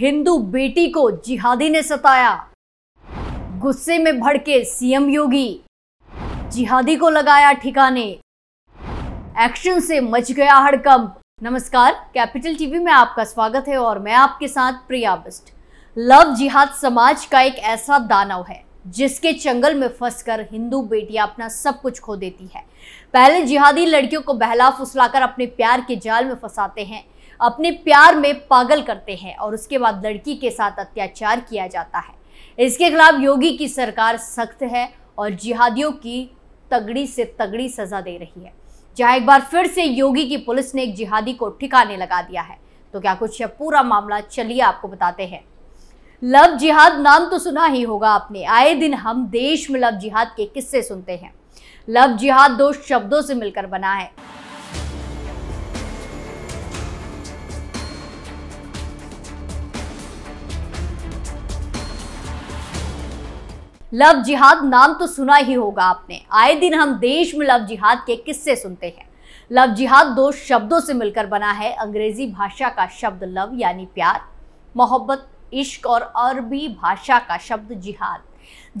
हिंदू बेटी को जिहादी ने सताया गुस्से में भड़के सीएम योगी जिहादी को लगाया ठिकाने एक्शन से मच गया हड़कंप नमस्कार कैपिटल टीवी में आपका स्वागत है और मैं आपके साथ प्रिया बिस्ट लव जिहाद समाज का एक ऐसा दानव है जिसके चंगल में फंसकर हिंदू बेटियां अपना सब कुछ खो देती है पहले जिहादी लड़कियों को बहला फुसलाकर अपने प्यार के जाल में फंसाते हैं अपने प्यार में पागल करते हैं और उसके बाद लड़की के साथ अत्याचार किया जाता है इसके खिलाफ योगी की सरकार सख्त है और जिहादियों की तगड़ी से तगड़ी सजा दे रही है जहां एक बार फिर से योगी की पुलिस ने एक जिहादी को ठिकाने लगा दिया है तो क्या कुछ पूरा मामला चलिए आपको बताते हैं लव जिहाद नाम तो सुना ही होगा आपने आए दिन हम देश में लव जिहाद के किस्से सुनते हैं लव जिहाद दो शब्दों से मिलकर बना है लव जिहाद नाम तो सुना ही होगा आपने आए दिन हम देश में लव जिहाद के किस्से सुनते हैं लव जिहाद दो शब्दों से मिलकर बना है अंग्रेजी भाषा का शब्द लव यानी प्यार मोहब्बत इश्क और अरबी भाषा का शब्द जिहाद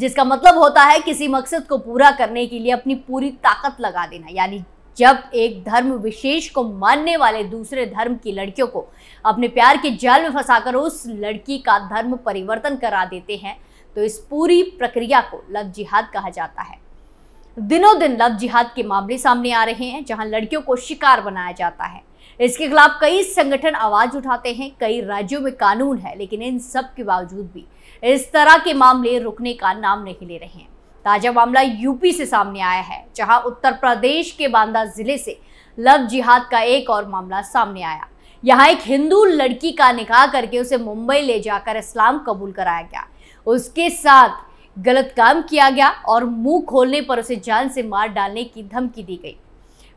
जिसका मतलब होता है किसी मकसद को पूरा करने के लिए अपनी पूरी ताकत लगा देना यानी जब एक धर्म विशेष को मानने वाले दूसरे धर्म की लड़कियों को अपने प्यार के जाल में फंसाकर उस लड़की का धर्म परिवर्तन करा देते हैं तो इस पूरी प्रक्रिया को लव जिहाद कहा जाता है दिनों दिन लव जिहाद के मामले सामने आ रहे हैं जहां लड़कियों को शिकार बनाया जाता है इसके खिलाफ कई संगठन आवाज उठाते हैं कई राज्यों में कानून है लेकिन इन सब के बावजूद भी इस तरह के मामले रुकने का नाम नहीं ले रहे हैं ताजा मामला यूपी से सामने आया है जहां उत्तर प्रदेश के बांदा जिले से लव जिहाद का एक और मामला सामने आया यहाँ एक हिंदू लड़की का निकाह करके उसे मुंबई ले जाकर इस्लाम कबूल कराया गया उसके साथ गलत काम किया गया और मुंह खोलने पर उसे जान से मार डालने की धमकी दी गई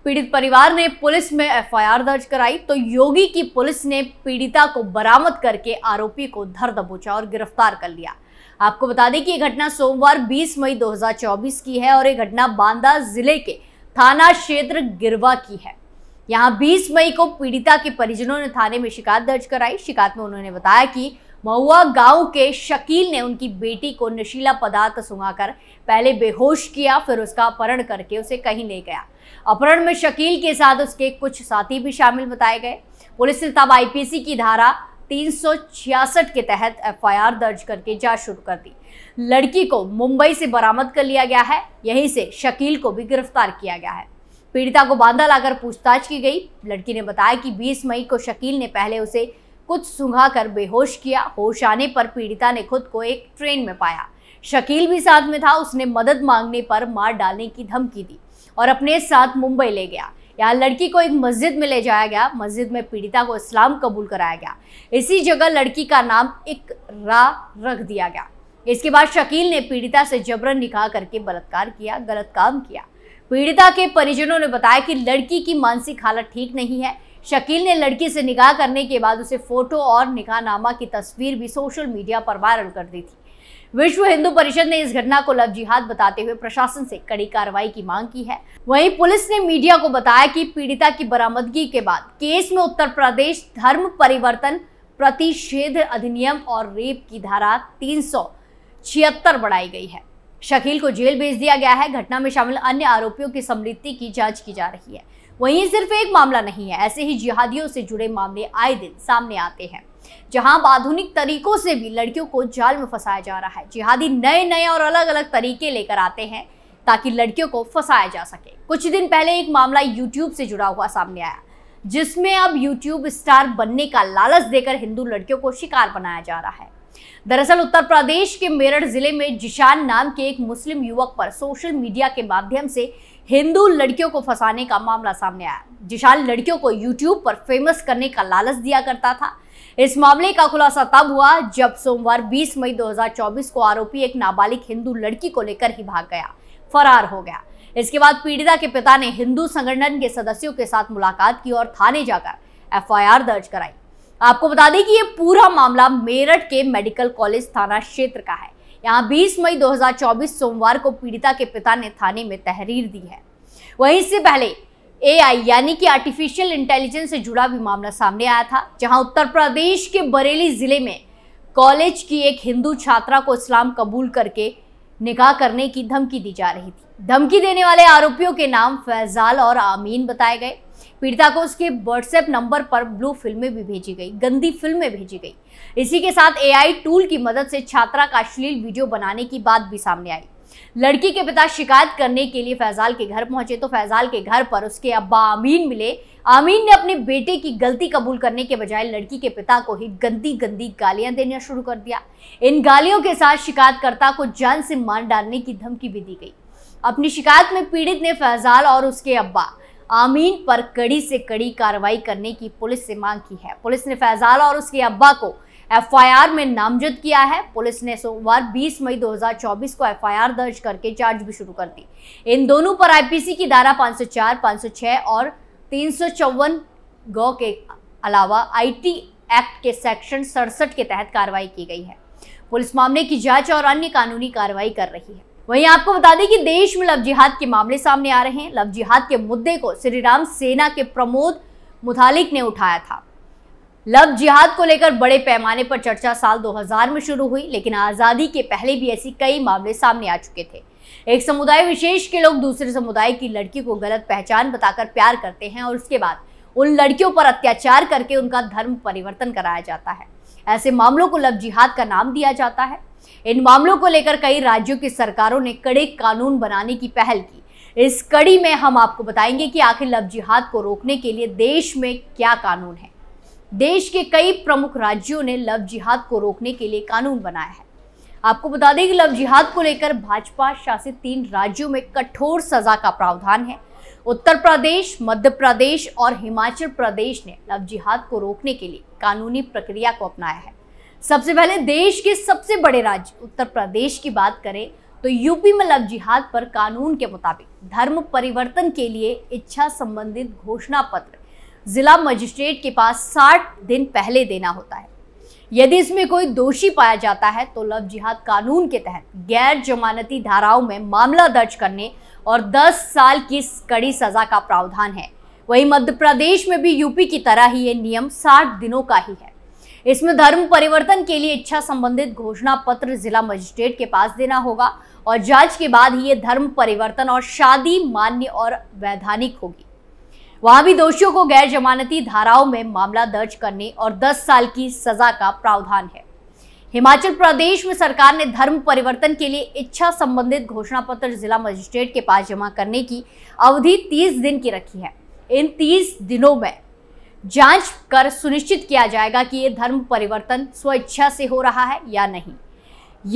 पीड़ित परिवार ने पुलिस में एफआईआर दर्ज कराई तो योगी की पुलिस ने पीड़िता को बरामद करके आरोपी को धर दबोचा और गिरफ्तार कर लिया आपको बता दें कि यह घटना सोमवार 20 मई 2024 की है और यह घटना बांदा जिले के थाना क्षेत्र गिरवा की है यहाँ 20 मई को पीड़िता के परिजनों ने थाने में शिकायत दर्ज कराई शिकायत में उन्होंने बताया कि महुआ गांव के शकील ने उनकी बेटी को नशीला पदार्थ सुंगाकर पहले बेहोश किया फिर उसका अपहरण करके उसे कहीं ले गया अपहरण में शकील के साथ उसके कुछ साथी भी शामिल बताए गए पुलिस ने तब आईपीसी की धारा 366 के तहत एफआईआर दर्ज करके जांच शुरू कर दी लड़की को मुंबई से बरामद कर लिया गया है यहीं से शकील को भी गिरफ्तार किया गया है पीड़िता को बांधा लाकर पूछताछ की गई लड़की ने बताया कि 20 मई को शकील ने पहले उसे कुछ सुंघा कर बेहोश किया होश आने पर पीड़िता ने खुद को एक ट्रेन में पाया शकील भी साथ में था उसने मदद मांगने पर मार डालने की धमकी दी और अपने साथ मुंबई ले गया यहाँ लड़की को एक मस्जिद में ले जाया गया मस्जिद में पीड़िता को इस्लाम कबूल कराया गया इसी जगह लड़की का नाम एक रख दिया गया इसके बाद शकील ने पीड़िता से जबरन निकाह करके बलात्कार किया गलत काम किया पीड़िता के परिजनों ने बताया कि लड़की की मानसिक हालत ठीक नहीं है शकील ने लड़की से निकाह करने के बाद उसे फोटो और निकाहनामा की तस्वीर भी सोशल मीडिया पर वायरल कर दी थी विश्व हिंदू परिषद ने इस घटना को लव जिहाद बताते हुए प्रशासन से कड़ी कार्रवाई की मांग की है वहीं पुलिस ने मीडिया को बताया कि पीड़िता की बरामदगी के बाद केस में उत्तर प्रदेश धर्म परिवर्तन प्रतिषेध अधिनियम और रेप की धारा तीन बढ़ाई गई है शकील को जेल भेज दिया गया है घटना में शामिल अन्य आरोपियों की समृद्धि की जांच की जा रही है वहीं सिर्फ एक मामला नहीं है ऐसे ही जिहादियों से जुड़े मामले आए दिन सामने आते हैं जहां अब आधुनिक तरीकों से भी लड़कियों को जाल में फंसाया जा रहा है जिहादी नए नए और अलग अलग तरीके लेकर आते हैं ताकि लड़कियों को फंसाया जा सके कुछ दिन पहले एक मामला यूट्यूब से जुड़ा हुआ सामने आया जिसमें अब यूट्यूब स्टार बनने का लालच देकर हिंदू लड़कियों को शिकार बनाया जा रहा है दरअसल उत्तर प्रदेश के मेरठ जिले में जिशान नाम के एक मुस्लिम युवक पर सोशल मीडिया के माध्यम से हिंदू लड़कियों को फंसाने का मामला सामने आया जिशान लड़कियों को यूट्यूब पर फेमस करने का लालच दिया करता था इस मामले का खुलासा तब हुआ जब सोमवार 20 मई 2024 को आरोपी एक नाबालिग हिंदू लड़की को लेकर ही भाग गया फरार हो गया इसके बाद पीड़िता के पिता ने हिंदू संगठन के सदस्यों के साथ मुलाकात की और थाने जाकर एफआईआर दर्ज कराई आपको बता दें कि यह पूरा मामला मेरठ के मेडिकल कॉलेज थाना क्षेत्र का है यहां 20 मई 2024 सोमवार को पीड़िता के पिता ने थाने में तहरीर दी है वहीं इससे पहले एआई यानी कि आर्टिफिशियल इंटेलिजेंस से जुड़ा भी मामला सामने आया था जहां उत्तर प्रदेश के बरेली जिले में कॉलेज की एक हिंदू छात्रा को इस्लाम कबूल करके निकाह करने की धमकी दी जा रही थी धमकी देने वाले आरोपियों के नाम फैजाल और आमीन बताए गए पीड़िता को उसके व्हाट्सएप नंबर पर ब्लू फिल्में भी भेजी गई गंदी फिल्में भेजी गई इसी के साथ एआई टूल की मदद से छात्रा का अश्लील वीडियो बनाने की बात भी सामने आई लड़की के पिता शिकायत करने के लिए फैजाल के घर पहुंचे तो फैजाल के घर पर उसके अब्बा आमीन मिले आमीन ने अपने बेटे की गलती कबूल करने के बजाय लड़की के पिता को ही गंदी गंदी गालियां देना शुरू कर दिया इन गालियों के साथ शिकायतकर्ता को जान से मार डालने की धमकी भी दी गई अपनी शिकायत में पीड़ित ने फैजाल और उसके अब्बा आमीन पर कड़ी से कड़ी कार्रवाई करने की पुलिस से मांग की है पुलिस ने फैजाल और उसके अब्बा को एफआईआर में नामजद किया है पुलिस ने सोमवार 20 मई 2024 को एफआईआर दर्ज करके चार्ज भी शुरू कर दी इन दोनों पर आईपीसी की धारा 504, 506 और तीन सौ के अलावा आईटी एक्ट के सेक्शन सड़सठ के तहत कार्रवाई की गई है पुलिस मामले की जांच और अन्य कानूनी कार्रवाई कर रही है वहीं आपको बता दें कि देश में लव जिहाद के मामले सामने आ रहे हैं लव जिहाद के मुद्दे को श्रीराम सेना के प्रमोद मुथालिक ने उठाया था लव जिहाद को लेकर बड़े पैमाने पर चर्चा साल 2000 में शुरू हुई लेकिन आज़ादी के पहले भी ऐसी कई मामले सामने आ चुके थे एक समुदाय विशेष के लोग दूसरे समुदाय की लड़की को गलत पहचान बताकर प्यार करते हैं और उसके बाद उन लड़कियों पर अत्याचार करके उनका धर्म परिवर्तन कराया जाता है ऐसे मामलों को लव जिहाद का नाम दिया जाता है इन मामलों को लेकर कई राज्यों की सरकारों ने कड़े कानून बनाने की पहल की इस कड़ी में हम आपको बताएंगे कि आखिर लव जिहाद को रोकने के लिए देश में क्या कानून है देश के कई प्रमुख राज्यों ने लव जिहाद को रोकने के लिए कानून बनाया है आपको बता दें कि लव जिहाद को लेकर भाजपा शासित तीन राज्यों में कठोर सजा का प्रावधान है उत्तर प्रदेश मध्य प्रदेश और हिमाचल प्रदेश ने लव जिहाद को रोकने के लिए कानूनी प्रक्रिया को अपनाया है सबसे पहले देश के सबसे बड़े राज्य उत्तर प्रदेश की बात करें तो यूपी में लव जिहाद पर कानून के मुताबिक धर्म परिवर्तन के लिए इच्छा संबंधित घोषणा पत्र जिला मजिस्ट्रेट के पास साठ दिन पहले देना होता है यदि इसमें कोई दोषी पाया जाता है तो लव जिहाद कानून के तहत गैर जमानती धाराओं में मामला दर्ज करने और 10 साल की कड़ी सजा का प्रावधान है वहीं मध्य प्रदेश में भी यूपी की तरह ही ये नियम 60 दिनों का ही है इसमें धर्म परिवर्तन के लिए इच्छा संबंधित घोषणा पत्र जिला मजिस्ट्रेट के पास देना होगा और जांच के बाद ही ये धर्म परिवर्तन और शादी मान्य और वैधानिक होगी वहां भी दोषियों को गैर जमानती धाराओं में मामला दर्ज करने और 10 साल की सजा का प्रावधान है हिमाचल प्रदेश में सरकार ने धर्म परिवर्तन के लिए इच्छा संबंधित घोषणा पत्र जिला मजिस्ट्रेट के पास जमा करने की अवधि 30 दिन की रखी है इन 30 दिनों में जांच कर सुनिश्चित किया जाएगा कि ये धर्म परिवर्तन स्वेच्छा से हो रहा है या नहीं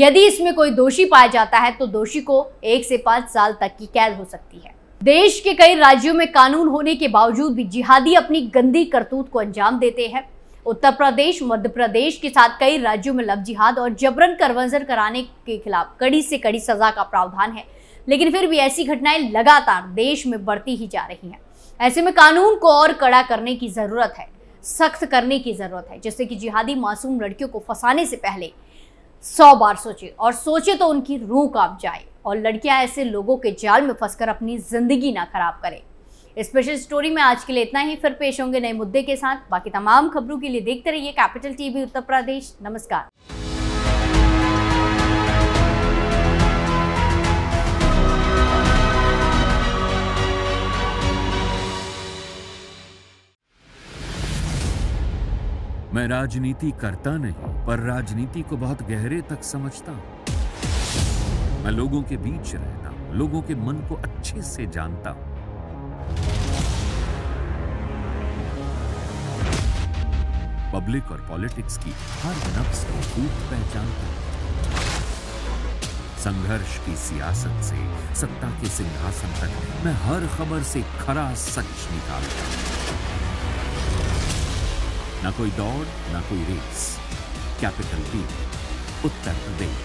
यदि इसमें कोई दोषी पाया जाता है तो दोषी को एक से पांच साल तक की कैद हो सकती है देश के कई राज्यों में कानून होने के बावजूद भी जिहादी अपनी गंदी करतूत को अंजाम देते हैं उत्तर प्रदेश मध्य प्रदेश के साथ कई राज्यों में लव जिहाद और जबरन करवंजर कराने के खिलाफ कड़ी से कड़ी सजा का प्रावधान है लेकिन फिर भी ऐसी घटनाएं लगातार देश में बढ़ती ही जा रही हैं ऐसे में कानून को और कड़ा करने की ज़रूरत है सख्त करने की ज़रूरत है जिससे कि जिहादी मासूम लड़कियों को फंसाने से पहले सौ बार सोचे और सोचे तो उनकी रूह काप जाए और लड़कियां ऐसे लोगों के जाल में फंसकर अपनी ज़िंदगी ना खराब करें स्पेशल स्टोरी में आज के लिए इतना ही फिर पेश होंगे नए मुद्दे के साथ बाकी तमाम खबरों के लिए देखते रहिए कैपिटल टीवी उत्तर प्रदेश नमस्कार मैं राजनीति करता नहीं पर राजनीति को बहुत गहरे तक समझता हूं मैं लोगों के बीच रहता हूं लोगों के मन को अच्छे से जानता हूं पब्लिक और पॉलिटिक्स की हर नफ्स को खूब पहचानता हूं संघर्ष की सियासत से सत्ता के सिंहासन तक मैं हर खबर से खरा सच निकालता हूं ना कोई दौड़ ना कोई रेस कैपिटल बी उत्तर प्रदेश